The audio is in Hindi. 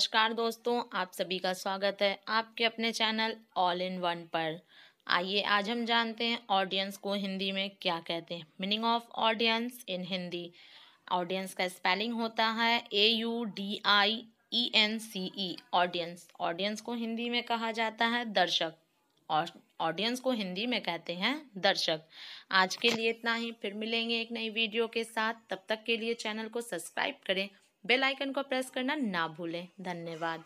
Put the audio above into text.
नमस्कार दोस्तों आप सभी का स्वागत है आपके अपने चैनल ऑल इन वन पर आइए आज हम जानते हैं ऑडियंस को हिंदी में क्या कहते हैं meaning of audience in Hindi audience का स्पेलिंग होता है A U D I E N C E audience audience को हिंदी में कहा जाता है दर्शक और ऑडियंस को हिंदी में कहते हैं दर्शक आज के लिए इतना ही फिर मिलेंगे एक नई वीडियो के साथ तब तक के लिए चैनल को सब्सक्राइब करें बेल आइकन को प्रेस करना ना भूलें धन्यवाद